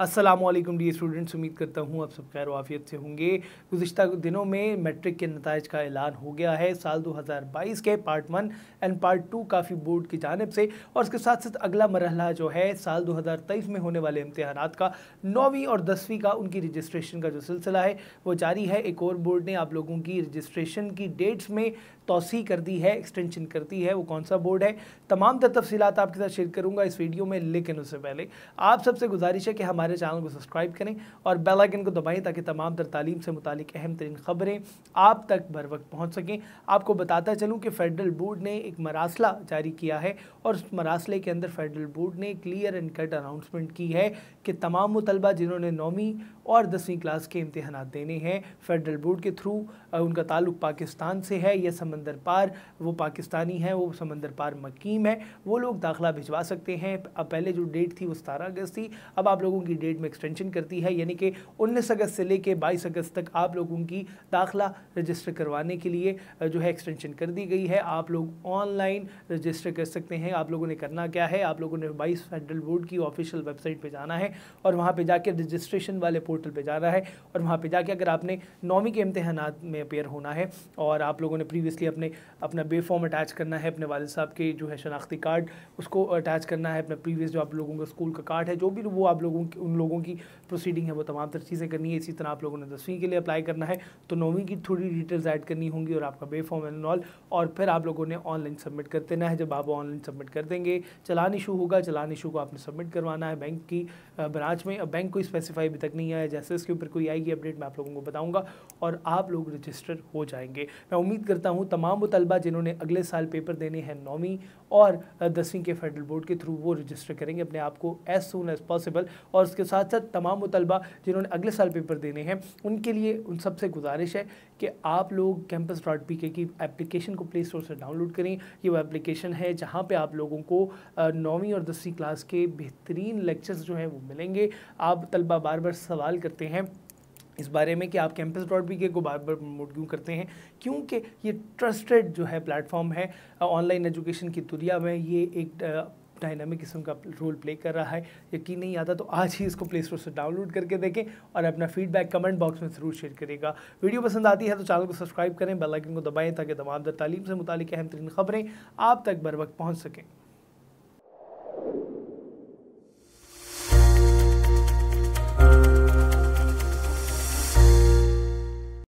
Aslam D students उम्मीद करता हूँ आप सब खैर वाफियत से होंगे गुज्त दिनों में मैट्रिक के नतज का ऐलान हो गया है साल 2022 के part one and part two काफ़ी बोर्ड की जानब से और उसके साथ साथ अगला मरहला जो है साल 2023 में होने वाले इम्तहान का नौवीं और दसवीं का उनकी रजिस्ट्रेशन का जो सिलसिला है वो जारी है एक और बोर्ड ने आप लोगों की रजिस्ट्रेशन की डेट्स में तोसी कर दी है एक्सटेंशन कर दी है वो कौन सा बोर्ड है तमाम तर तफसीत आपके साथ शेयर करूँगा इस वीडियो में लेकिन उससे पहले आप सबसे गुजारिश है कि हमारे हमारे चैनल को सब्सक्राइब करें और बेल आइकन को दबाएं ताकि तमाम तर तालीम से मुतालिक अहम तरीन खबरें आप तक बर वक्त पहुँच सकें आपको बताता चलूँ कि फेडरल बोर्ड ने एक मरासला जारी किया है और उस मरासले के अंदर फेडरल बोर्ड ने क्लियर एंड कट अनाउंसमेंट की है कि तमाम मुतलबा जिन्होंने नौवीं और दसवीं क्लास के इम्तहान देने हैं फेडरल बोर्ड के थ्रू उनका ताल्लुक पाकिस्तान से है या समंदर पार वो पाकिस्तानी हैं वो समंदर पार मकीम है वो लोग दाखिला भिजवा सकते हैं अब पहले जो डेट थी वो सतारह अगस्त थी अब आप लोगों की की डेट में एक्सटेंशन करती है यानी कि 19 अगस्त से लेकर 22 अगस्त तक आप लोगों की दाखिला रजिस्टर करवाने के लिए जो है एक्सटेंशन कर दी गई है आप लोग ऑनलाइन रजिस्टर कर सकते हैं आप लोगों ने करना क्या है आप लोगों ने बाईस फेडरल बोर्ड की ऑफिशियल वेबसाइट पर जाना है और वहाँ पर जाकर रजिस्ट्रेशन वाले पोर्टल पर जाना है और वहाँ पर जाकर अगर आपने नौवीं के इम्तहान में अपेयर होना है और आप लोगों ने प्रीवियसली अपने अपना बे फॉर्म अटैच करना है अपने वाले साहब के जो है शनाख्ती कार्ड उसको अटैच करना है अपना प्रीवियस जो आप लोगों का स्कूल का कार्ड है जो भी वो आप लोगों के उन लोगों की प्रोसीडिंग है वो तमाम तरह चीज़ें करनी है इसी तरह आप लोगों ने दसवीं के लिए अप्लाई करना है तो नौवीं की थोड़ी डिटेल्स ऐड करनी होंगी और आपका बेफॉर्म एंड ऑल और फिर आप लोगों ने ऑनलाइन सबमिट कर देना है जब आप ऑनलाइन सबमिट कर देंगे चलान इशू होगा चलान इशू को आपने सबमिट करवाना है बैंक की ब्रांच में अब बैंक कोई स्पेसिफाई अभी तक नहीं आया जैसे इसके ऊपर कोई आएगी अपडेट मैं आप लोगों को बताऊँगा और आप लोग रजिस्टर हो जाएंगे मैं उम्मीद करता हूँ तमाम वो तलबा जिन्होंने अगले साल पेपर देने हैं नौवीं और दसवीं के फेडरल बोर्ड के थ्रू वो रजिस्टर करेंगे अपने आप को एज सुन एज़ पॉसिबल और उसके साथ साथ तमाम वो तलबा जिन्होंने अगले साल पेपर देने हैं उनके लिए उन सबसे गुजारिश है कि आप लोग कैंपस डॉट पी के की एप्लीकेशन को प्ले स्टोर से डाउनलोड करें ये वो एप्लीकेशन है जहाँ पर आप लोगों को नौवीं और दसवीं क्लास के बेहतरीन लेक्चर्स जो हैं वो मिलेंगे आप तलबा बार बार सवाल करते हैं इस बारे में कि आप कैंपस डॉट बी के को बार बार प्रमोट क्यों करते हैं क्योंकि ये ट्रस्टेड जो है प्लेटफॉर्म है ऑनलाइन एजुकेशन की दुनिया में ये एक डायनामिक किस्म का रोल प्ले कर रहा है यकीन नहीं आता तो आज ही इसको प्ले स्टोर से डाउनलोड करके देखें और अपना फीडबैक कमेंट बॉक्स में ज़रूर शेयर करेगा वीडियो पसंद आती है तो चैनल को सब्सक्राइब करें आइकन को दबाएँ ताकि तमाम तालीम से मुतिक अहम तरीन खबरें आप तक बर वक्त पहुँच सकें